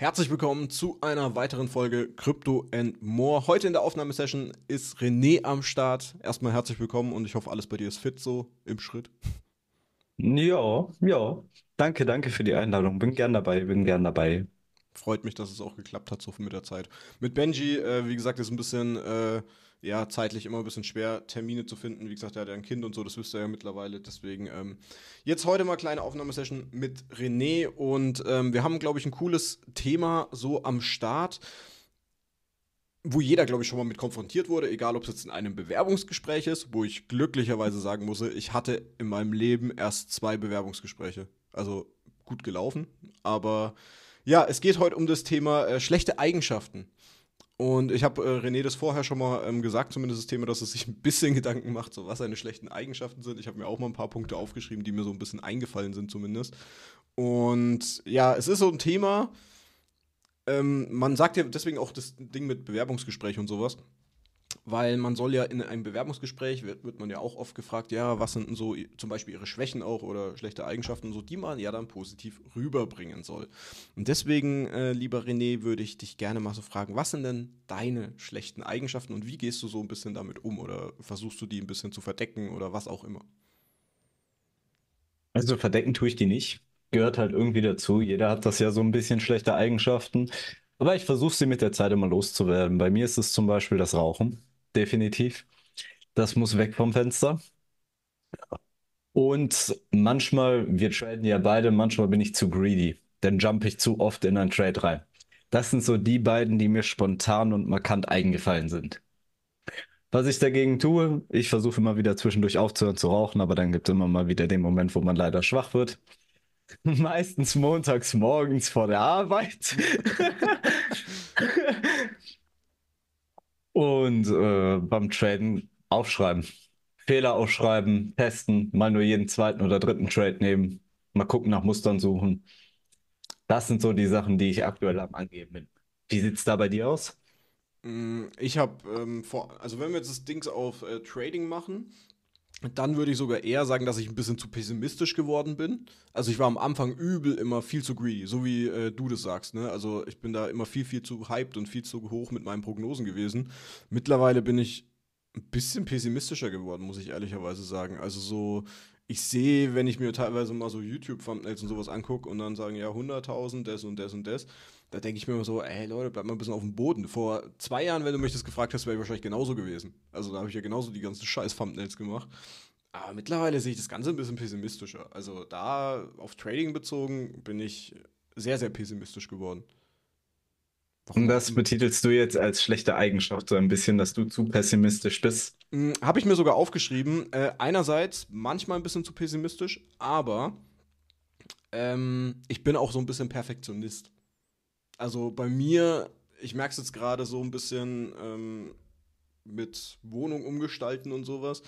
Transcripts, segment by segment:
Herzlich willkommen zu einer weiteren Folge Crypto and More. Heute in der Aufnahmesession ist René am Start. Erstmal herzlich willkommen und ich hoffe, alles bei dir ist fit so im Schritt. Ja, ja. Danke, danke für die Einladung. Bin gern dabei, bin gern dabei. Freut mich, dass es auch geklappt hat, so viel mit der Zeit. Mit Benji, äh, wie gesagt, ist ein bisschen. Äh, ja, zeitlich immer ein bisschen schwer, Termine zu finden. Wie gesagt, er hat ja ein Kind und so, das wisst ihr ja mittlerweile. Deswegen ähm, jetzt heute mal kleine Aufnahmesession mit René und ähm, wir haben, glaube ich, ein cooles Thema so am Start wo jeder, glaube ich, schon mal mit konfrontiert wurde, egal ob es jetzt in einem Bewerbungsgespräch ist, wo ich glücklicherweise sagen muss, ich hatte in meinem Leben erst zwei Bewerbungsgespräche. Also gut gelaufen, aber ja, es geht heute um das Thema äh, schlechte Eigenschaften. Und ich habe äh, René das vorher schon mal ähm, gesagt, zumindest das Thema, dass es sich ein bisschen Gedanken macht, so was seine schlechten Eigenschaften sind. Ich habe mir auch mal ein paar Punkte aufgeschrieben, die mir so ein bisschen eingefallen sind zumindest. Und ja, es ist so ein Thema, ähm, man sagt ja deswegen auch das Ding mit Bewerbungsgespräch und sowas weil man soll ja in einem Bewerbungsgespräch, wird, wird, man ja auch oft gefragt, ja, was sind denn so zum Beispiel ihre Schwächen auch oder schlechte Eigenschaften, so die man ja dann positiv rüberbringen soll. Und deswegen, äh, lieber René, würde ich dich gerne mal so fragen, was sind denn deine schlechten Eigenschaften und wie gehst du so ein bisschen damit um oder versuchst du die ein bisschen zu verdecken oder was auch immer? Also verdecken tue ich die nicht. Gehört halt irgendwie dazu. Jeder hat das ja so ein bisschen schlechte Eigenschaften. Aber ich versuche sie mit der Zeit immer loszuwerden. Bei mir ist es zum Beispiel das Rauchen. Definitiv. Das muss weg vom Fenster. Und manchmal, wir traden ja beide, manchmal bin ich zu greedy. Dann jump ich zu oft in ein Trade rein. Das sind so die beiden, die mir spontan und markant eingefallen sind. Was ich dagegen tue, ich versuche immer wieder zwischendurch aufzuhören zu rauchen, aber dann gibt es immer mal wieder den Moment, wo man leider schwach wird. Meistens montags morgens vor der Arbeit. Und äh, beim Traden aufschreiben. Fehler aufschreiben, testen, mal nur jeden zweiten oder dritten Trade nehmen, mal gucken, nach Mustern suchen. Das sind so die Sachen, die ich aktuell am Angeben bin. Wie sieht es da bei dir aus? Mm, ich habe ähm, vor, also wenn wir jetzt das Dings auf äh, Trading machen, dann würde ich sogar eher sagen, dass ich ein bisschen zu pessimistisch geworden bin. Also ich war am Anfang übel immer viel zu greedy, so wie äh, du das sagst. Ne? Also ich bin da immer viel, viel zu hyped und viel zu hoch mit meinen Prognosen gewesen. Mittlerweile bin ich ein bisschen pessimistischer geworden, muss ich ehrlicherweise sagen. Also so, ich sehe, wenn ich mir teilweise mal so YouTube-Thumbnails und sowas angucke und dann sagen, ja, 100.000, das und das und das, da denke ich mir immer so, ey Leute, bleibt mal ein bisschen auf dem Boden. Vor zwei Jahren, wenn du mich das gefragt hast, wäre ich wahrscheinlich genauso gewesen. Also da habe ich ja genauso die ganzen scheiß Thumbnails gemacht. Aber mittlerweile sehe ich das Ganze ein bisschen pessimistischer. Also da auf Trading bezogen bin ich sehr, sehr pessimistisch geworden. Warum und das betitelst du jetzt als schlechte Eigenschaft so ein bisschen, dass du zu pessimistisch bist? Hm, Habe ich mir sogar aufgeschrieben. Äh, einerseits manchmal ein bisschen zu pessimistisch, aber ähm, ich bin auch so ein bisschen Perfektionist. Also bei mir, ich merke es jetzt gerade so ein bisschen ähm, mit Wohnung umgestalten und sowas.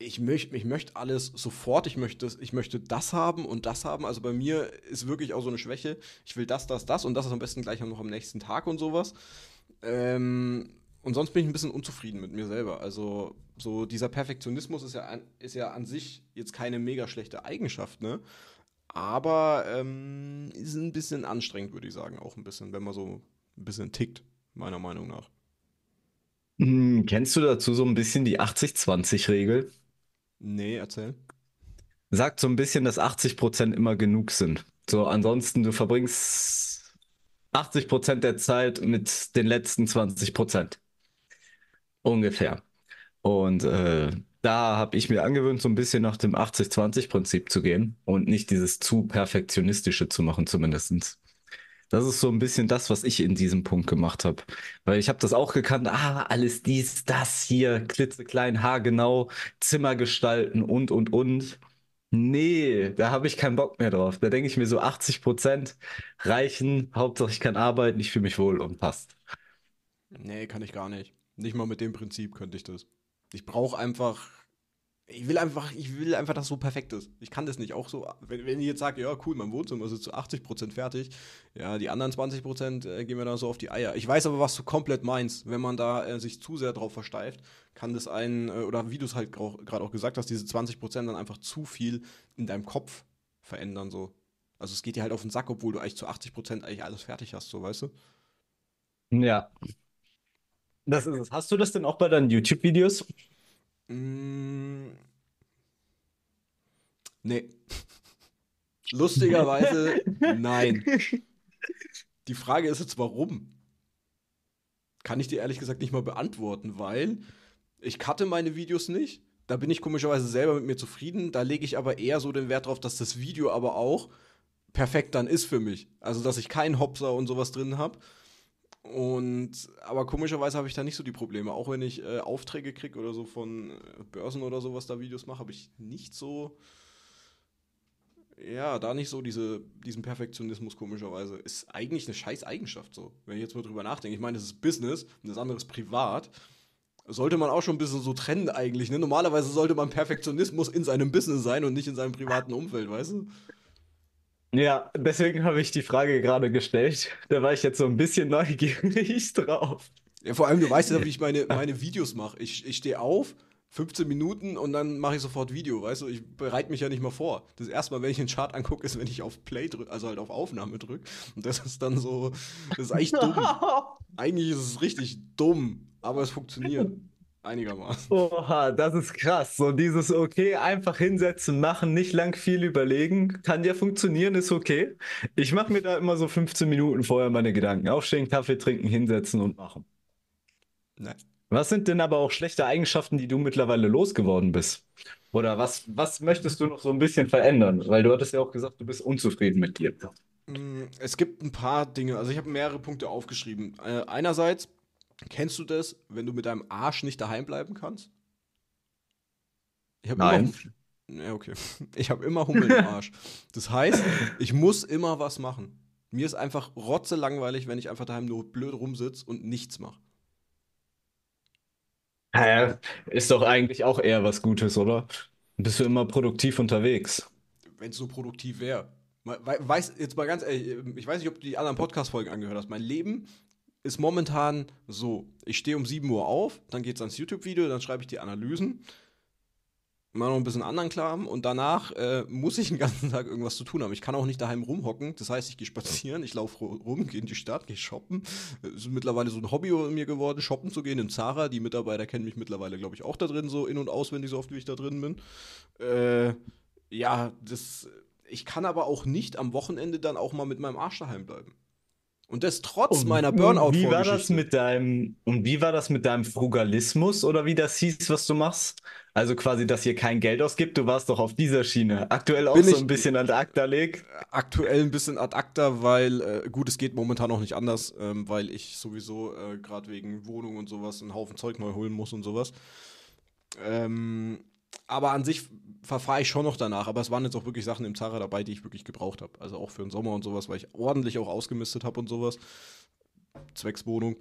Ich, möcht, ich möchte alles sofort, ich möchte, ich möchte das haben und das haben. Also bei mir ist wirklich auch so eine Schwäche. Ich will das, das, das und das ist am besten gleich noch am nächsten Tag und sowas. Ähm, und sonst bin ich ein bisschen unzufrieden mit mir selber. Also, so dieser Perfektionismus ist ja an, ist ja an sich jetzt keine mega schlechte Eigenschaft, ne? Aber ähm, ist ein bisschen anstrengend, würde ich sagen, auch ein bisschen, wenn man so ein bisschen tickt, meiner Meinung nach. Hm, kennst du dazu so ein bisschen die 80-20-Regel? Nee, erzähl. Sagt so ein bisschen, dass 80% immer genug sind. So, ansonsten, du verbringst 80% der Zeit mit den letzten 20%. Prozent. Ungefähr. Und äh, da habe ich mir angewöhnt, so ein bisschen nach dem 80-20-Prinzip zu gehen und nicht dieses zu perfektionistische zu machen, zumindest. Das ist so ein bisschen das, was ich in diesem Punkt gemacht habe. Weil ich habe das auch gekannt, ah, alles dies, das hier, klitzeklein, haargenau, Zimmer gestalten und, und, und. Nee, da habe ich keinen Bock mehr drauf. Da denke ich mir so 80 Prozent reichen, Hauptsache ich kann arbeiten, ich fühle mich wohl und passt. Nee, kann ich gar nicht. Nicht mal mit dem Prinzip könnte ich das. Ich brauche einfach. Ich will einfach, ich will einfach, dass es so perfekt ist. Ich kann das nicht. Auch so, wenn, wenn ich jetzt sage, ja, cool, mein Wohnzimmer ist zu 80% fertig, ja, die anderen 20% äh, gehen mir dann so auf die Eier. Ich weiß aber, was du komplett meinst. Wenn man da äh, sich zu sehr drauf versteift, kann das einen, äh, oder wie du es halt gerade auch gesagt hast, diese 20% dann einfach zu viel in deinem Kopf verändern, so. Also es geht dir halt auf den Sack, obwohl du eigentlich zu 80% eigentlich alles fertig hast, so, weißt du? Ja. Das ist es. Hast du das denn auch bei deinen YouTube-Videos? Mm. nee. Lustigerweise nein. Die Frage ist jetzt, warum? Kann ich dir ehrlich gesagt nicht mal beantworten, weil ich cutte meine Videos nicht. Da bin ich komischerweise selber mit mir zufrieden. Da lege ich aber eher so den Wert drauf, dass das Video aber auch perfekt dann ist für mich. Also, dass ich keinen Hopser und sowas drin habe. Und aber komischerweise habe ich da nicht so die Probleme. Auch wenn ich äh, Aufträge kriege oder so von äh, Börsen oder sowas da Videos mache, habe ich nicht so. Ja, da nicht so diese, diesen Perfektionismus komischerweise. Ist eigentlich eine scheiß Eigenschaft so, wenn ich jetzt mal drüber nachdenke. Ich meine, das ist Business und das andere ist privat. Sollte man auch schon ein bisschen so trennen eigentlich. Ne? Normalerweise sollte man Perfektionismus in seinem Business sein und nicht in seinem privaten Umfeld, weißt du? Ja, deswegen habe ich die Frage gerade gestellt. Da war ich jetzt so ein bisschen neugierig drauf. Ja, vor allem, du weißt ja, wie ich meine, meine Videos mache. Ich, ich stehe auf, 15 Minuten und dann mache ich sofort Video, weißt du? Ich bereite mich ja nicht mal vor. Das erste Mal, wenn ich einen Chart angucke, ist, wenn ich auf Play drücke, also halt auf Aufnahme drücke. Und das ist dann so, das ist eigentlich dumm. eigentlich ist es richtig dumm, aber es funktioniert. Einigermaßen. Oha, das ist krass. So dieses okay, einfach hinsetzen, machen, nicht lang viel überlegen, kann ja funktionieren, ist okay. Ich mache mir da immer so 15 Minuten vorher meine Gedanken. Aufstehen, Kaffee trinken, hinsetzen und machen. Nein. Was sind denn aber auch schlechte Eigenschaften, die du mittlerweile losgeworden bist? Oder was, was möchtest du noch so ein bisschen verändern? Weil du hattest ja auch gesagt, du bist unzufrieden mit dir. Mm, es gibt ein paar Dinge. Also ich habe mehrere Punkte aufgeschrieben. Äh, einerseits Kennst du das, wenn du mit deinem Arsch nicht daheim bleiben kannst? Ich habe Nein. Immer, ja, okay. Ich habe immer Hummel im Arsch. Das heißt, ich muss immer was machen. Mir ist einfach rotze langweilig, wenn ich einfach daheim nur blöd rumsitze und nichts mache. Äh, ist doch eigentlich auch eher was Gutes, oder? Bist du immer produktiv unterwegs? Wenn es so produktiv wäre. Weiß, jetzt mal ganz ehrlich, ich weiß nicht, ob du die anderen Podcast-Folgen angehört hast. Mein Leben ist momentan so, ich stehe um 7 Uhr auf, dann geht es ans YouTube-Video, dann schreibe ich die Analysen, mache noch ein bisschen anderen Klamm und danach äh, muss ich den ganzen Tag irgendwas zu tun haben. Ich kann auch nicht daheim rumhocken, das heißt, ich gehe spazieren, ich laufe rum, gehe in die Stadt, gehe shoppen. Es ist mittlerweile so ein Hobby in mir geworden, shoppen zu gehen in Zara. Die Mitarbeiter kennen mich mittlerweile, glaube ich, auch da drin, so in- und auswendig, so oft wie ich da drin bin. Äh, ja, das ich kann aber auch nicht am Wochenende dann auch mal mit meinem Arsch daheim bleiben. Und das trotz und, meiner burnout wie war das mit deinem Und wie war das mit deinem Frugalismus oder wie das hieß, was du machst? Also quasi, dass ihr kein Geld ausgibt. Du warst doch auf dieser Schiene. Aktuell auch Bin so ein bisschen ad acta leg. Aktuell ein bisschen ad acta, weil, äh, gut, es geht momentan auch nicht anders, ähm, weil ich sowieso äh, gerade wegen Wohnung und sowas einen Haufen Zeug neu holen muss und sowas. Ähm, aber an sich verfahre ich schon noch danach, aber es waren jetzt auch wirklich Sachen im Zara dabei, die ich wirklich gebraucht habe. Also auch für den Sommer und sowas, weil ich ordentlich auch ausgemistet habe und sowas. Zweckswohnung.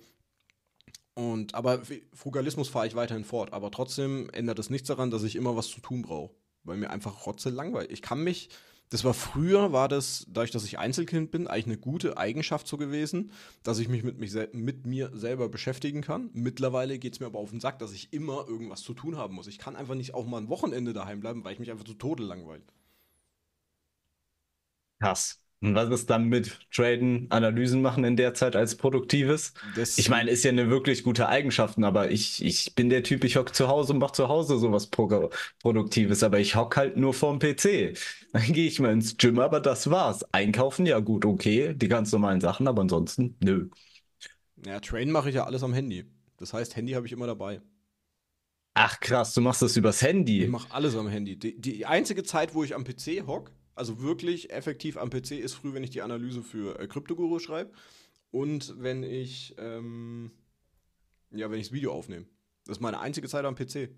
Und, aber Frugalismus fahre ich weiterhin fort. Aber trotzdem ändert es nichts daran, dass ich immer was zu tun brauche. Weil mir einfach Rotze langweilig. Ich kann mich, das war früher, war das, dadurch, dass ich Einzelkind bin, eigentlich eine gute Eigenschaft so gewesen, dass ich mich mit, mich mit mir selber beschäftigen kann. Mittlerweile geht es mir aber auf den Sack, dass ich immer irgendwas zu tun haben muss. Ich kann einfach nicht auch mal ein Wochenende daheim bleiben, weil ich mich einfach zu Tode langweile. Krass. Und was ist dann mit Traden, Analysen machen in der Zeit als Produktives? Das ich meine, ist ja eine wirklich gute Eigenschaft, aber ich, ich bin der Typ, ich hocke zu Hause und mache zu Hause sowas Pro Produktives, aber ich hocke halt nur vorm PC. Dann gehe ich mal ins Gym, aber das war's. Einkaufen, ja gut, okay, die ganz normalen Sachen, aber ansonsten, nö. Ja, Traden mache ich ja alles am Handy. Das heißt, Handy habe ich immer dabei. Ach krass, du machst das übers Handy. Ich mache alles am Handy. Die, die einzige Zeit, wo ich am PC hocke, also wirklich effektiv am PC ist früh, wenn ich die Analyse für äh, Kryptoguru schreibe und wenn ich, ähm, ja, wenn ich das Video aufnehme. Das ist meine einzige Zeit am PC.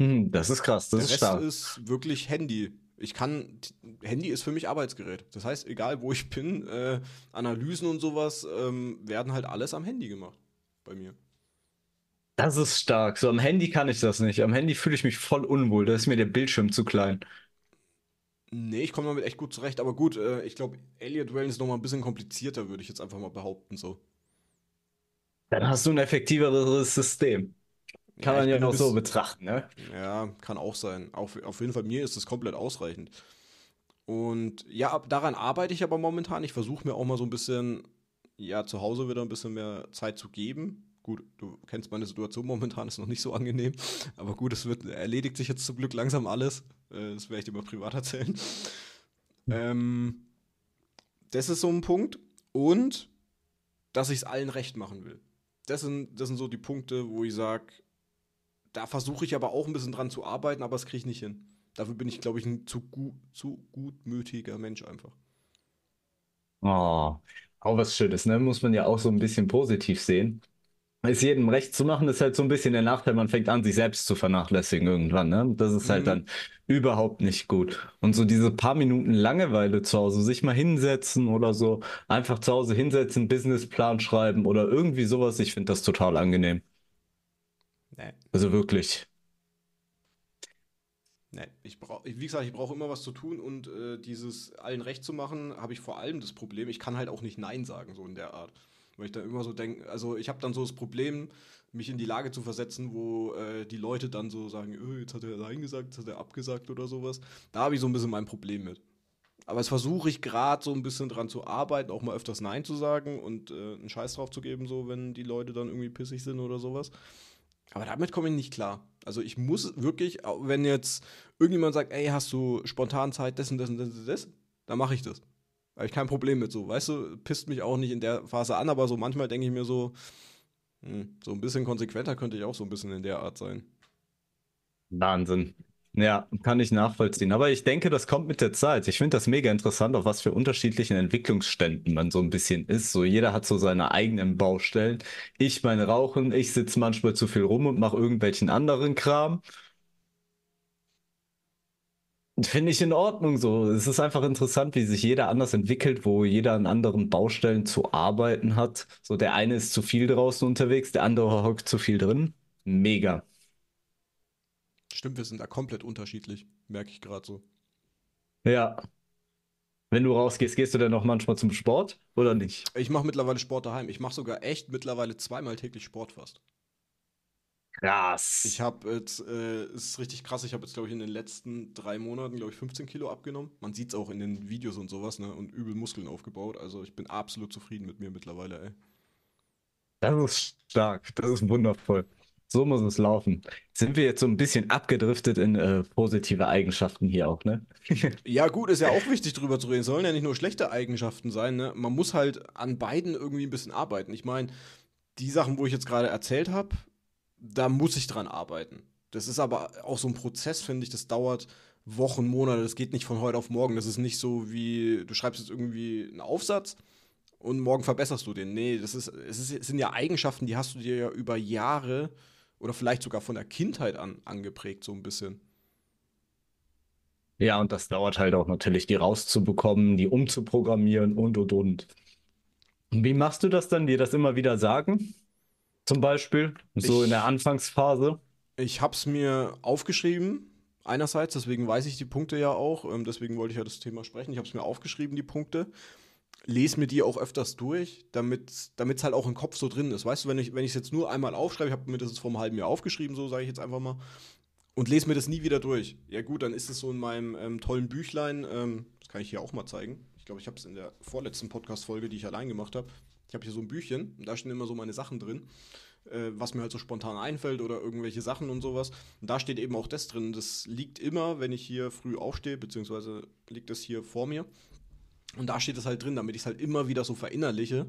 Hm, das ist krass, das Der ist stark. Das ist wirklich Handy. Ich kann, Handy ist für mich Arbeitsgerät. Das heißt, egal wo ich bin, äh, Analysen und sowas ähm, werden halt alles am Handy gemacht bei mir. Das ist stark. So am Handy kann ich das nicht. Am Handy fühle ich mich voll unwohl. Da ist mir der Bildschirm zu klein. Nee, ich komme damit echt gut zurecht, aber gut, äh, ich glaube, Elliot Wellen ist nochmal ein bisschen komplizierter, würde ich jetzt einfach mal behaupten, so. Dann hast du ein effektiveres System. Kann ja, man ja noch so betrachten, ne? Ja, kann auch sein. Auf, auf jeden Fall mir ist das komplett ausreichend. Und ja, daran arbeite ich aber momentan. Ich versuche mir auch mal so ein bisschen, ja, zu Hause wieder ein bisschen mehr Zeit zu geben, Gut, du kennst meine Situation momentan, ist noch nicht so angenehm. Aber gut, es wird, erledigt sich jetzt zum Glück langsam alles. Äh, das werde ich dir mal privat erzählen. Ähm, das ist so ein Punkt. Und dass ich es allen recht machen will. Das sind, das sind so die Punkte, wo ich sage, da versuche ich aber auch ein bisschen dran zu arbeiten, aber das kriege ich nicht hin. Dafür bin ich, glaube ich, ein zu, gu zu gutmütiger Mensch einfach. Oh, auch was Schönes, ne? Muss man ja auch so ein bisschen positiv sehen ist jedem recht zu machen, ist halt so ein bisschen der Nachteil, man fängt an, sich selbst zu vernachlässigen irgendwann. Ne? Das ist halt mhm. dann überhaupt nicht gut. Und so diese paar Minuten Langeweile zu Hause, sich mal hinsetzen oder so, einfach zu Hause hinsetzen, Businessplan schreiben oder irgendwie sowas, ich finde das total angenehm. Nee. Also wirklich. Nee, ich brauch, wie gesagt, ich brauche immer was zu tun und äh, dieses allen recht zu machen, habe ich vor allem das Problem, ich kann halt auch nicht Nein sagen, so in der Art. Weil ich dann immer so denke, also ich habe dann so das Problem, mich in die Lage zu versetzen, wo äh, die Leute dann so sagen, öh, jetzt hat er Nein gesagt, jetzt hat er abgesagt oder sowas. Da habe ich so ein bisschen mein Problem mit. Aber es versuche ich gerade so ein bisschen dran zu arbeiten, auch mal öfters Nein zu sagen und äh, einen Scheiß drauf zu geben, so wenn die Leute dann irgendwie pissig sind oder sowas. Aber damit komme ich nicht klar. Also ich muss wirklich, wenn jetzt irgendjemand sagt, ey, hast du spontan Zeit, das und das und das und das, dann mache ich das. Habe ich kein Problem mit so. Weißt du, pisst mich auch nicht in der Phase an, aber so manchmal denke ich mir so, hm, so ein bisschen konsequenter könnte ich auch so ein bisschen in der Art sein. Wahnsinn. Ja, kann ich nachvollziehen. Aber ich denke, das kommt mit der Zeit. Ich finde das mega interessant, auf was für unterschiedlichen Entwicklungsständen man so ein bisschen ist. So jeder hat so seine eigenen Baustellen. Ich mein Rauchen, ich sitze manchmal zu viel rum und mache irgendwelchen anderen Kram. Finde ich in Ordnung so. Es ist einfach interessant, wie sich jeder anders entwickelt, wo jeder an anderen Baustellen zu arbeiten hat. So, der eine ist zu viel draußen unterwegs, der andere hockt zu viel drin. Mega. Stimmt, wir sind da komplett unterschiedlich, merke ich gerade so. Ja. Wenn du rausgehst, gehst du dann noch manchmal zum Sport oder nicht? Ich mache mittlerweile Sport daheim. Ich mache sogar echt mittlerweile zweimal täglich Sport fast. Krass. Ich habe jetzt, äh, es ist richtig krass, ich habe jetzt, glaube ich, in den letzten drei Monaten, glaube ich, 15 Kilo abgenommen. Man sieht es auch in den Videos und sowas, ne? Und übel Muskeln aufgebaut. Also ich bin absolut zufrieden mit mir mittlerweile, ey. Das ist stark, das ist wundervoll. So muss es laufen. Sind wir jetzt so ein bisschen abgedriftet in äh, positive Eigenschaften hier auch, ne? ja, gut, ist ja auch wichtig drüber zu reden. Es Sollen ja nicht nur schlechte Eigenschaften sein, ne? Man muss halt an beiden irgendwie ein bisschen arbeiten. Ich meine, die Sachen, wo ich jetzt gerade erzählt habe, da muss ich dran arbeiten. Das ist aber auch so ein Prozess, finde ich, das dauert Wochen, Monate, das geht nicht von heute auf morgen. Das ist nicht so wie, du schreibst jetzt irgendwie einen Aufsatz und morgen verbesserst du den. Nee, das, ist, es, ist, sind ja Eigenschaften, die hast du dir ja über Jahre oder vielleicht sogar von der Kindheit an angeprägt, so ein bisschen. Ja, und das dauert halt auch natürlich, die rauszubekommen, die umzuprogrammieren und und und. Wie machst du das dann, dir das immer wieder sagen? Zum Beispiel, so ich, in der Anfangsphase. Ich habe es mir aufgeschrieben, einerseits, deswegen weiß ich die Punkte ja auch, ähm, deswegen wollte ich ja das Thema sprechen. Ich habe es mir aufgeschrieben, die Punkte. Lese mir die auch öfters durch, damit es halt auch im Kopf so drin ist. Weißt du, wenn ich es wenn jetzt nur einmal aufschreibe, ich habe mir das jetzt vor einem halben Jahr aufgeschrieben, so sage ich jetzt einfach mal, und lese mir das nie wieder durch. Ja, gut, dann ist es so in meinem ähm, tollen Büchlein, ähm, das kann ich hier auch mal zeigen. Ich glaube, ich habe es in der vorletzten Podcast-Folge, die ich allein gemacht habe, ich habe hier so ein Büchchen da stehen immer so meine Sachen drin, äh, was mir halt so spontan einfällt oder irgendwelche Sachen und sowas. Und da steht eben auch das drin. Das liegt immer, wenn ich hier früh aufstehe, beziehungsweise liegt das hier vor mir. Und da steht es halt drin, damit ich es halt immer wieder so verinnerliche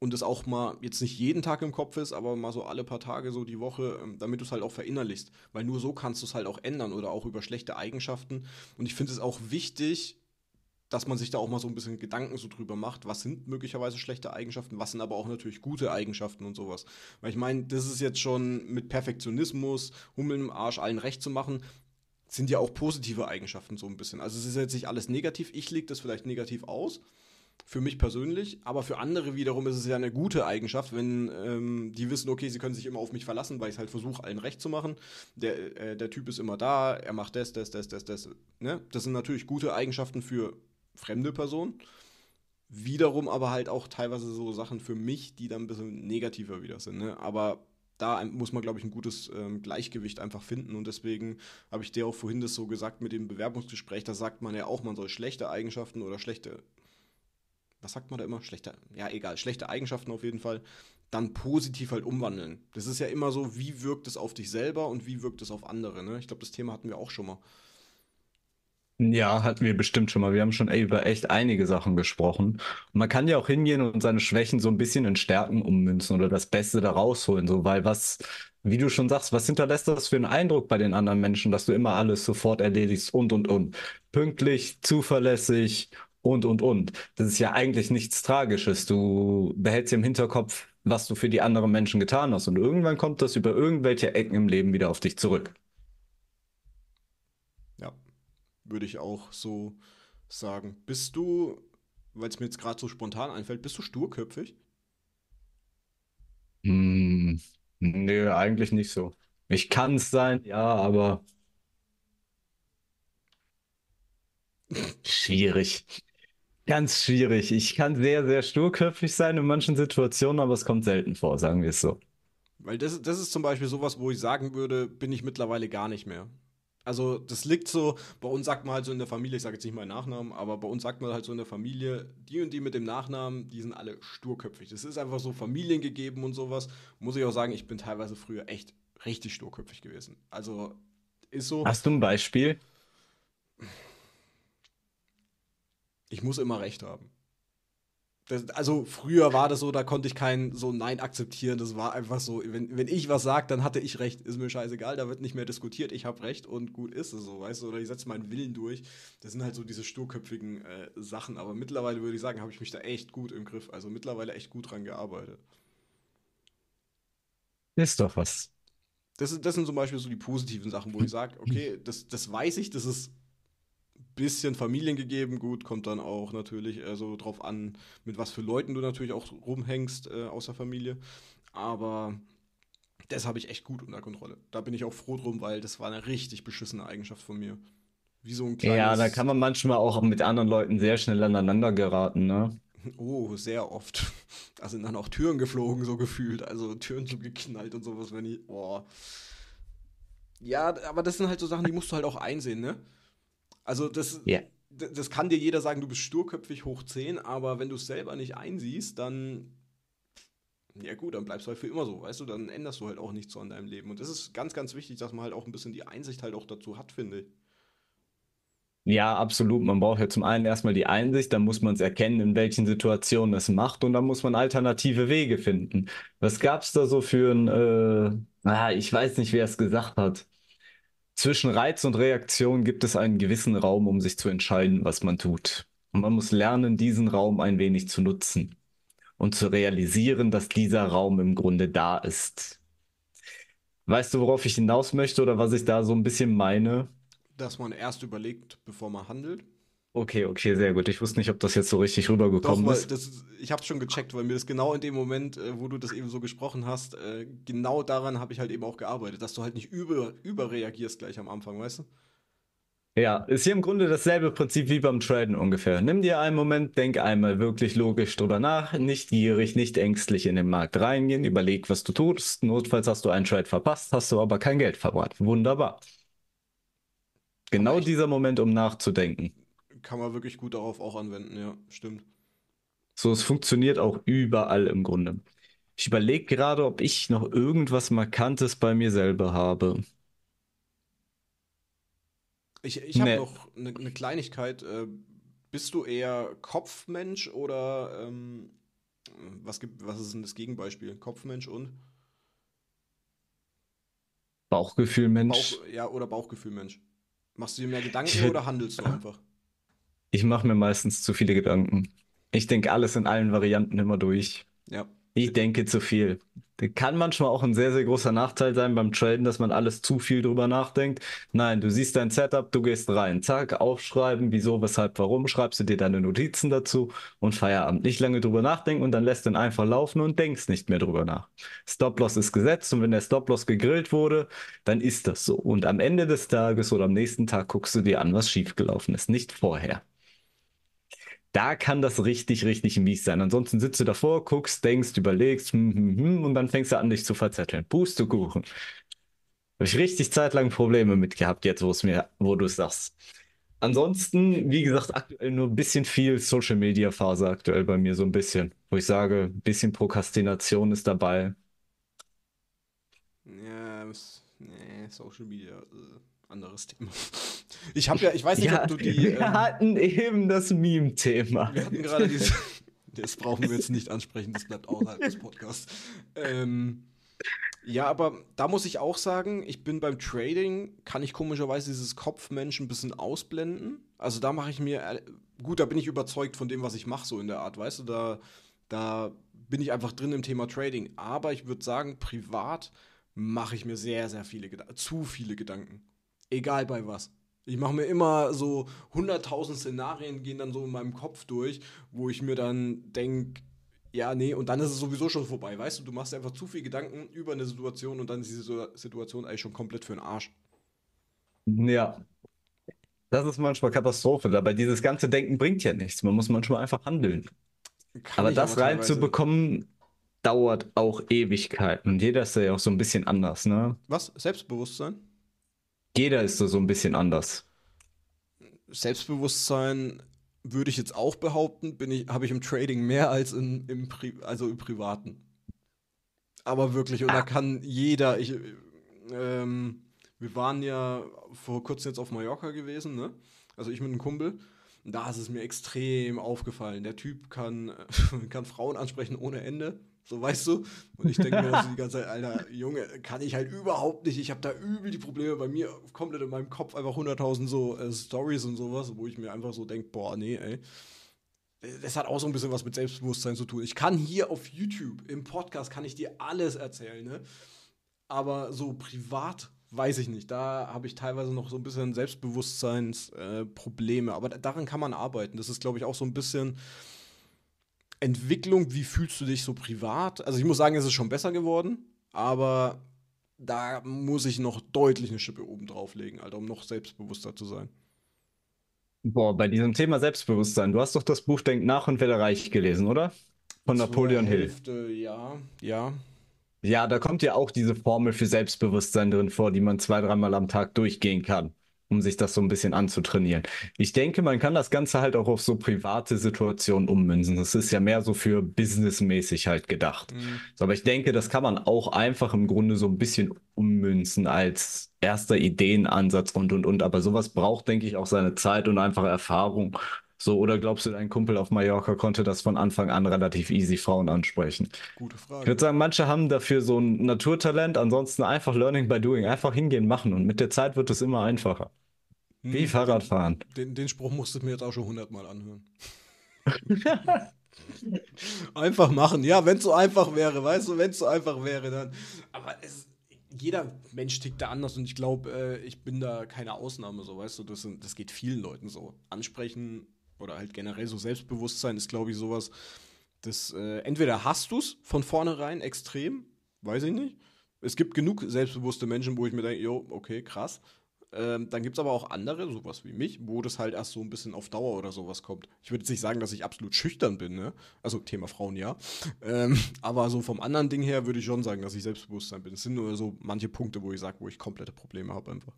und es auch mal jetzt nicht jeden Tag im Kopf ist, aber mal so alle paar Tage, so die Woche, ähm, damit du es halt auch verinnerlichst. Weil nur so kannst du es halt auch ändern oder auch über schlechte Eigenschaften. Und ich finde es auch wichtig, dass man sich da auch mal so ein bisschen Gedanken so drüber macht, was sind möglicherweise schlechte Eigenschaften, was sind aber auch natürlich gute Eigenschaften und sowas. Weil ich meine, das ist jetzt schon mit Perfektionismus, Hummeln im Arsch, allen recht zu machen, sind ja auch positive Eigenschaften so ein bisschen. Also es ist jetzt nicht alles negativ, ich lege das vielleicht negativ aus, für mich persönlich, aber für andere wiederum ist es ja eine gute Eigenschaft, wenn ähm, die wissen, okay, sie können sich immer auf mich verlassen, weil ich halt versuche, allen recht zu machen. Der, äh, der Typ ist immer da, er macht das, das, das, das, das. Ne? Das sind natürlich gute Eigenschaften für fremde Person. Wiederum aber halt auch teilweise so Sachen für mich, die dann ein bisschen negativer wieder sind. Ne? Aber da muss man, glaube ich, ein gutes ähm, Gleichgewicht einfach finden. Und deswegen habe ich dir auch vorhin das so gesagt mit dem Bewerbungsgespräch. Da sagt man ja auch, man soll schlechte Eigenschaften oder schlechte, was sagt man da immer? Schlechte, ja, egal, schlechte Eigenschaften auf jeden Fall, dann positiv halt umwandeln. Das ist ja immer so, wie wirkt es auf dich selber und wie wirkt es auf andere. Ne? Ich glaube, das Thema hatten wir auch schon mal. Ja, hatten wir bestimmt schon mal. Wir haben schon über echt einige Sachen gesprochen. Und man kann ja auch hingehen und seine Schwächen so ein bisschen in Stärken ummünzen oder das Beste da rausholen, so, weil was, wie du schon sagst, was hinterlässt das für einen Eindruck bei den anderen Menschen, dass du immer alles sofort erledigst und und und. Pünktlich, zuverlässig und und und. Das ist ja eigentlich nichts Tragisches. Du behältst im Hinterkopf, was du für die anderen Menschen getan hast. Und irgendwann kommt das über irgendwelche Ecken im Leben wieder auf dich zurück würde ich auch so sagen. Bist du, weil es mir jetzt gerade so spontan einfällt, bist du sturköpfig? Hm, nee, eigentlich nicht so. Ich kann es sein, ja, aber schwierig. Ganz schwierig. Ich kann sehr, sehr sturköpfig sein in manchen Situationen, aber es kommt selten vor, sagen wir es so. Weil das, das ist zum Beispiel sowas, wo ich sagen würde, bin ich mittlerweile gar nicht mehr also das liegt so, bei uns sagt man halt so in der Familie, ich sage jetzt nicht meinen Nachnamen, aber bei uns sagt man halt so in der Familie, die und die mit dem Nachnamen, die sind alle sturköpfig. Das ist einfach so familiengegeben und sowas. Muss ich auch sagen, ich bin teilweise früher echt richtig sturköpfig gewesen. Also ist so. Hast du ein Beispiel? Ich muss immer recht haben. Das, also früher war das so, da konnte ich kein so Nein akzeptieren. Das war einfach so, wenn, wenn ich was sage, dann hatte ich recht. Ist mir scheißegal, da wird nicht mehr diskutiert. Ich habe recht und gut ist es so, weißt du? Oder ich setze meinen Willen durch. Das sind halt so diese sturköpfigen äh, Sachen. Aber mittlerweile würde ich sagen, habe ich mich da echt gut im Griff. Also mittlerweile echt gut dran gearbeitet. Ist doch was. Das, das sind zum Beispiel so die positiven Sachen, wo ich sage, okay, das, das weiß ich, das ist bisschen Familien gegeben. Gut, kommt dann auch natürlich äh, so drauf an, mit was für Leuten du natürlich auch rumhängst äh, außer Familie. Aber das habe ich echt gut unter Kontrolle. Da bin ich auch froh drum, weil das war eine richtig beschissene Eigenschaft von mir. Wie so ein kleines. Ja, da kann man manchmal auch mit anderen Leuten sehr schnell aneinander geraten, ne? Oh, sehr oft. Da sind dann auch Türen geflogen, so gefühlt. Also Türen so geknallt und sowas, wenn ich. Oh. Boah. Ja, aber das sind halt so Sachen, die musst du halt auch einsehen, ne? Also das, yeah. das kann dir jeder sagen, du bist sturköpfig hoch 10, aber wenn du es selber nicht einsiehst, dann ja gut, dann bleibst du halt für immer so, weißt du, dann änderst du halt auch nichts so an deinem Leben. Und das ist ganz, ganz wichtig, dass man halt auch ein bisschen die Einsicht halt auch dazu hat, finde ich. Ja, absolut. Man braucht ja zum einen erstmal die Einsicht, dann muss man es erkennen, in welchen Situationen es macht und dann muss man alternative Wege finden. Was gab es da so für ein, äh, ah, ich weiß nicht, wer es gesagt hat. Zwischen Reiz und Reaktion gibt es einen gewissen Raum, um sich zu entscheiden, was man tut. Und man muss lernen, diesen Raum ein wenig zu nutzen und zu realisieren, dass dieser Raum im Grunde da ist. Weißt du, worauf ich hinaus möchte oder was ich da so ein bisschen meine? Dass man erst überlegt, bevor man handelt. Okay, okay, sehr gut. Ich wusste nicht, ob das jetzt so richtig rübergekommen Doch, ist. ist. Ich habe schon gecheckt, weil mir das genau in dem Moment, äh, wo du das eben so gesprochen hast, äh, genau daran habe ich halt eben auch gearbeitet, dass du halt nicht über, überreagierst gleich am Anfang, weißt du? Ja, ist hier im Grunde dasselbe Prinzip wie beim Traden ungefähr. Nimm dir einen Moment, denk einmal wirklich logisch drüber nach, nicht gierig, nicht ängstlich in den Markt reingehen, überleg, was du tust. Notfalls hast du einen Trade verpasst, hast du aber kein Geld verbrannt. Wunderbar. Genau dieser Moment, um nachzudenken kann man wirklich gut darauf auch anwenden, ja, stimmt. So, es funktioniert auch überall im Grunde. Ich überlege gerade, ob ich noch irgendwas Markantes bei mir selber habe. Ich, ich habe nee. noch eine ne Kleinigkeit. Äh, bist du eher Kopfmensch oder ähm, was, gibt, was ist denn das Gegenbeispiel? Kopfmensch und? Bauchgefühlmensch. Bauch, ja, oder Bauchgefühlmensch. Machst du dir mehr Gedanken oder handelst du einfach? Ich mache mir meistens zu viele Gedanken. Ich denke alles in allen Varianten immer durch. Ja. Ich denke zu viel. Das kann manchmal auch ein sehr, sehr großer Nachteil sein beim Traden, dass man alles zu viel drüber nachdenkt. Nein, du siehst dein Setup, du gehst rein, zack, aufschreiben, wieso, weshalb, warum, schreibst du dir deine Notizen dazu und Feierabend. Nicht lange drüber nachdenken und dann lässt den einfach laufen und denkst nicht mehr drüber nach. Stop-Loss ist gesetzt und wenn der Stop-Loss gegrillt wurde, dann ist das so. Und am Ende des Tages oder am nächsten Tag guckst du dir an, was schiefgelaufen ist, nicht vorher da kann das richtig, richtig mies sein. Ansonsten sitzt du davor, guckst, denkst, überlegst hm, hm, hm, und dann fängst du an, dich zu verzetteln. Pustekuchen. Habe ich richtig zeitlang Probleme mit gehabt, jetzt, wo es mir, wo du es sagst. Ansonsten, wie gesagt, aktuell nur ein bisschen viel Social Media Phase aktuell bei mir, so ein bisschen. Wo ich sage, ein bisschen Prokrastination ist dabei. Ja, nee, Social Media. Äh, anderes Thema. Ich habe ja, ich weiß nicht, ja, ob du die. Wir ähm, hatten eben das Meme-Thema. Wir hatten gerade dieses. das brauchen wir jetzt nicht ansprechen, das bleibt außerhalb des Podcasts. Ähm, ja, aber da muss ich auch sagen, ich bin beim Trading, kann ich komischerweise dieses Kopfmenschen ein bisschen ausblenden. Also da mache ich mir, äh, gut, da bin ich überzeugt von dem, was ich mache, so in der Art, weißt du, da, da bin ich einfach drin im Thema Trading. Aber ich würde sagen, privat mache ich mir sehr, sehr viele Gedanken, zu viele Gedanken. Egal bei was. Ich mache mir immer so 100.000 Szenarien, gehen dann so in meinem Kopf durch, wo ich mir dann denke, ja, nee, und dann ist es sowieso schon vorbei, weißt du? Du machst einfach zu viel Gedanken über eine Situation und dann ist diese Situation eigentlich schon komplett für den Arsch. Ja. Das ist manchmal Katastrophe, aber dieses ganze Denken bringt ja nichts. Man muss manchmal einfach handeln. Kann aber das reinzubekommen, dauert auch Ewigkeiten. Und jeder ist ja auch so ein bisschen anders, ne? Was? Selbstbewusstsein? Jeder ist da so ein bisschen anders. Selbstbewusstsein würde ich jetzt auch behaupten, bin ich, habe ich im Trading mehr als in, im, Pri also im Privaten. Aber wirklich, und ah. da kann jeder, ich, ähm, wir waren ja vor kurzem jetzt auf Mallorca gewesen, ne? Also ich mit einem Kumpel. Und da ist es mir extrem aufgefallen. Der Typ kann, kann Frauen ansprechen ohne Ende. So, weißt du? Und ich denke mir also die ganze Zeit, Alter, Junge, kann ich halt überhaupt nicht. Ich habe da übel die Probleme bei mir, komplett in meinem Kopf einfach 100.000 so äh, Stories und sowas, wo ich mir einfach so denke, boah, nee, ey. Das hat auch so ein bisschen was mit Selbstbewusstsein zu tun. Ich kann hier auf YouTube, im Podcast, kann ich dir alles erzählen, ne? Aber so privat weiß ich nicht. Da habe ich teilweise noch so ein bisschen Selbstbewusstseinsprobleme. Äh, Aber daran kann man arbeiten. Das ist, glaube ich, auch so ein bisschen Entwicklung, wie fühlst du dich so privat? Also ich muss sagen, es ist schon besser geworden, aber da muss ich noch deutlich eine Schippe oben drauflegen, Alter, um noch selbstbewusster zu sein. Boah, bei diesem Thema Selbstbewusstsein, du hast doch das Buch Denk nach und werde reich gelesen, oder? Von Zur Napoleon Hälfte, Hill. Ja, ja. Ja, da kommt ja auch diese Formel für Selbstbewusstsein drin vor, die man zwei, dreimal am Tag durchgehen kann um sich das so ein bisschen anzutrainieren. Ich denke, man kann das Ganze halt auch auf so private Situationen ummünzen. Das ist ja mehr so für businessmäßig halt gedacht. Mhm. So, aber ich denke, das kann man auch einfach im Grunde so ein bisschen ummünzen als erster Ideenansatz und und und. Aber sowas braucht, denke ich, auch seine Zeit und einfach Erfahrung so, oder glaubst du, dein Kumpel auf Mallorca konnte das von Anfang an relativ easy Frauen ansprechen? Gute Frage. Ich würde sagen, manche haben dafür so ein Naturtalent, ansonsten einfach Learning by Doing, einfach hingehen, machen und mit der Zeit wird es immer einfacher. Hm, Wie Fahrradfahren. Den, den Spruch musst du mir jetzt auch schon hundertmal anhören. einfach machen. Ja, wenn es so einfach wäre, weißt du, wenn es so einfach wäre, dann. Aber es, jeder Mensch tickt da anders und ich glaube, äh, ich bin da keine Ausnahme, so weißt du, das, das geht vielen Leuten so. Ansprechen oder halt generell so Selbstbewusstsein ist, glaube ich, sowas, das äh, entweder hast du es von vornherein extrem, weiß ich nicht. Es gibt genug selbstbewusste Menschen, wo ich mir denke, jo, okay, krass. Ähm, dann gibt es aber auch andere, sowas wie mich, wo das halt erst so ein bisschen auf Dauer oder sowas kommt. Ich würde jetzt nicht sagen, dass ich absolut schüchtern bin, ne? Also Thema Frauen ja. Ähm, aber so vom anderen Ding her würde ich schon sagen, dass ich Selbstbewusstsein bin. Es sind nur so manche Punkte, wo ich sage, wo ich komplette Probleme habe einfach.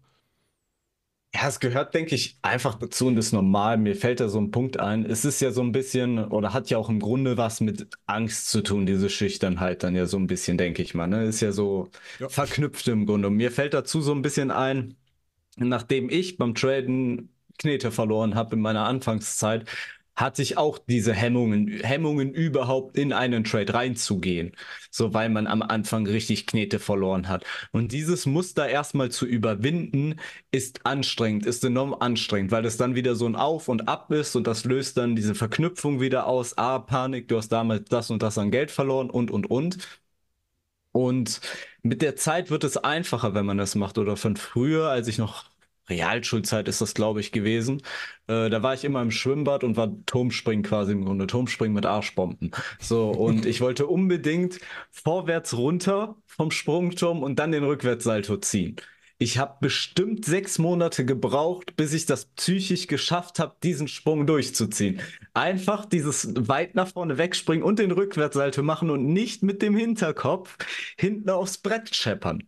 Ja, es gehört, denke ich, einfach dazu und ist normal. Mir fällt da so ein Punkt ein. Es ist ja so ein bisschen oder hat ja auch im Grunde was mit Angst zu tun, diese Schüchternheit dann ja so ein bisschen, denke ich mal. Ne? Ist ja so ja. verknüpft im Grunde. Und mir fällt dazu so ein bisschen ein, nachdem ich beim Traden Knete verloren habe in meiner Anfangszeit, hatte ich auch diese Hemmungen, Hemmungen überhaupt in einen Trade reinzugehen. So, weil man am Anfang richtig Knete verloren hat. Und dieses Muster erstmal zu überwinden, ist anstrengend, ist enorm anstrengend, weil das dann wieder so ein Auf und Ab ist und das löst dann diese Verknüpfung wieder aus. Ah, Panik, du hast damals das und das an Geld verloren und, und, und. Und mit der Zeit wird es einfacher, wenn man das macht. Oder von früher, als ich noch Realschulzeit ist das, glaube ich, gewesen. Äh, da war ich immer im Schwimmbad und war Turmspringen quasi im Grunde. Turmspringen mit Arschbomben. So, und ich wollte unbedingt vorwärts runter vom Sprungturm und dann den Rückwärtssalto ziehen. Ich habe bestimmt sechs Monate gebraucht, bis ich das psychisch geschafft habe, diesen Sprung durchzuziehen. Einfach dieses weit nach vorne wegspringen und den Rückwärtssalto machen und nicht mit dem Hinterkopf hinten aufs Brett scheppern.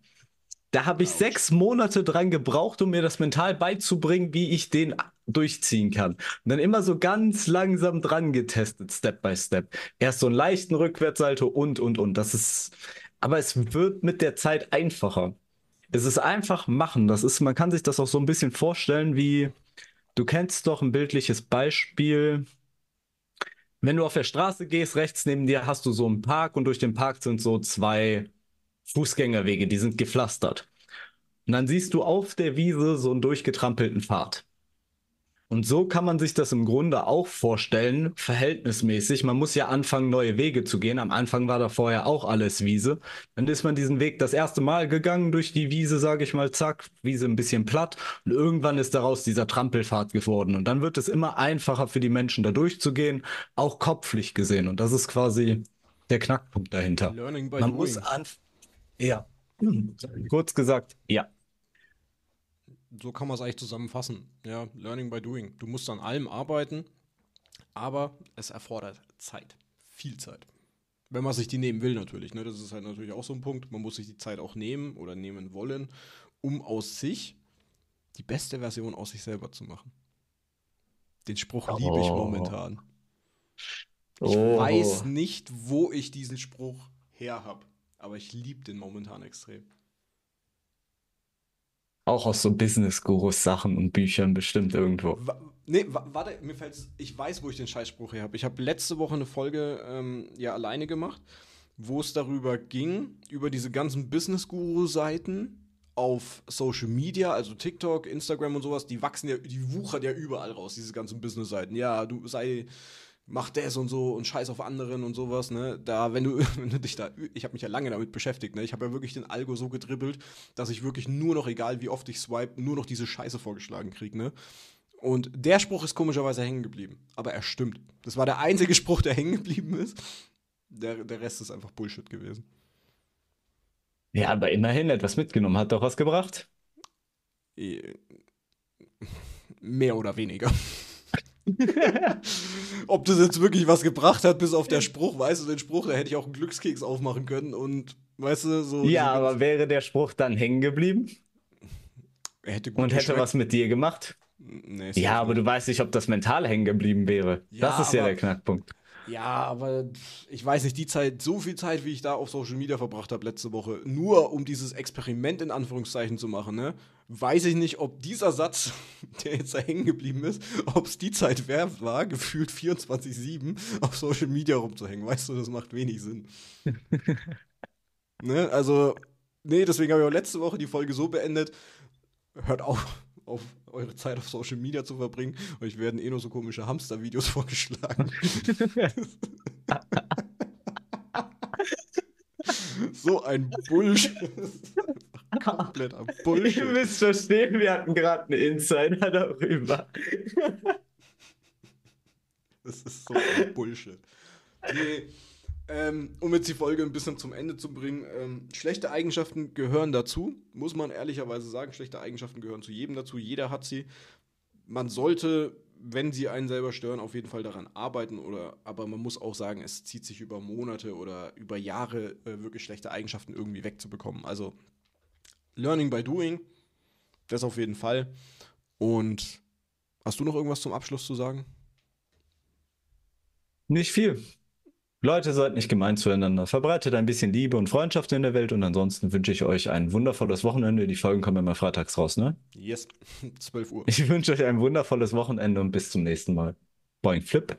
Da habe ich Ouch. sechs Monate dran gebraucht, um mir das mental beizubringen, wie ich den durchziehen kann. Und dann immer so ganz langsam dran getestet, Step by Step. Erst so einen leichten Rückwärtssalto und, und, und. Das ist, aber es wird mit der Zeit einfacher. Es ist einfach machen. Das ist, man kann sich das auch so ein bisschen vorstellen, wie du kennst doch ein bildliches Beispiel. Wenn du auf der Straße gehst, rechts neben dir hast du so einen Park und durch den Park sind so zwei Fußgängerwege, die sind gepflastert. Und dann siehst du auf der Wiese so einen durchgetrampelten Pfad. Und so kann man sich das im Grunde auch vorstellen, verhältnismäßig. Man muss ja anfangen, neue Wege zu gehen. Am Anfang war da vorher auch alles Wiese. Dann ist man diesen Weg das erste Mal gegangen durch die Wiese, sage ich mal, zack, Wiese ein bisschen platt. Und irgendwann ist daraus dieser Trampelfahrt geworden. Und dann wird es immer einfacher für die Menschen, da durchzugehen, auch kopflich gesehen. Und das ist quasi der Knackpunkt dahinter. Man doing. muss anfangen. Ja. Hm. Kurz gesagt, ja. So kann man es eigentlich zusammenfassen. Ja, Learning by Doing. Du musst an allem arbeiten, aber es erfordert Zeit. Viel Zeit. Wenn man sich die nehmen will, natürlich. Ne? Das ist halt natürlich auch so ein Punkt. Man muss sich die Zeit auch nehmen oder nehmen wollen, um aus sich die beste Version aus sich selber zu machen. Den Spruch oh. liebe ich oh. momentan. Ich oh. weiß nicht, wo ich diesen Spruch her habe. Aber ich liebe den momentan extrem. Auch aus so Business-Gurus-Sachen und Büchern bestimmt irgendwo. Wa nee, wa warte, mir fällt Ich weiß, wo ich den Scheißspruch her habe. Ich habe letzte Woche eine Folge ähm, ja alleine gemacht, wo es darüber ging, über diese ganzen Business-Guru-Seiten auf Social Media, also TikTok, Instagram und sowas, die wachsen ja, die wuchern ja überall raus, diese ganzen Business-Seiten. Ja, du sei mach das und so und scheiß auf anderen und sowas, ne? Da, wenn du, wenn du dich da, ich habe mich ja lange damit beschäftigt, ne? Ich habe ja wirklich den Algo so gedribbelt, dass ich wirklich nur noch, egal wie oft ich swipe, nur noch diese Scheiße vorgeschlagen kriege, ne? Und der Spruch ist komischerweise hängen geblieben. Aber er stimmt. Das war der einzige Spruch, der hängen geblieben ist. Der, der Rest ist einfach Bullshit gewesen. Ja, aber immerhin etwas mitgenommen. Hat doch was gebracht. Äh, mehr oder weniger. Ob das jetzt wirklich was gebracht hat, bis auf der Spruch, weißt du, den Spruch, da hätte ich auch einen Glückskeks aufmachen können und, weißt du, so. Ja, aber wäre der Spruch dann hängen geblieben? Er hätte gut und hätte was mit dir gemacht? Nee, ja, aber nicht. du weißt nicht, ob das mental hängen geblieben wäre. Ja, das ist ja der Knackpunkt. Ja, aber ich weiß nicht, die Zeit, so viel Zeit, wie ich da auf Social Media verbracht habe letzte Woche, nur um dieses Experiment in Anführungszeichen zu machen, ne? Weiß ich nicht, ob dieser Satz, der jetzt da hängen geblieben ist, ob es die Zeit wert war, gefühlt 24-7 auf Social Media rumzuhängen. Weißt du, das macht wenig Sinn. ne? Also, nee, deswegen habe ich auch letzte Woche die Folge so beendet. Hört auf, auf eure Zeit auf Social Media zu verbringen. Euch werden eh nur so komische Hamster-Videos vorgeschlagen. so ein Bullshit. Kompletter Bullshit. Ihr müsst verstehen, wir hatten gerade einen Insider darüber. das ist so ein Bullshit. Nee. Ähm, um jetzt die Folge ein bisschen zum Ende zu bringen, ähm, schlechte Eigenschaften gehören dazu, muss man ehrlicherweise sagen. Schlechte Eigenschaften gehören zu jedem dazu, jeder hat sie. Man sollte, wenn sie einen selber stören, auf jeden Fall daran arbeiten, oder, aber man muss auch sagen, es zieht sich über Monate oder über Jahre, äh, wirklich schlechte Eigenschaften irgendwie wegzubekommen. Also, Learning by Doing, das auf jeden Fall. Und hast du noch irgendwas zum Abschluss zu sagen? Nicht viel. Leute, seid nicht gemein zueinander. Verbreitet ein bisschen Liebe und Freundschaft in der Welt und ansonsten wünsche ich euch ein wundervolles Wochenende. Die Folgen kommen immer freitags raus, ne? Yes, 12 Uhr. Ich wünsche euch ein wundervolles Wochenende und bis zum nächsten Mal. Boing Flip.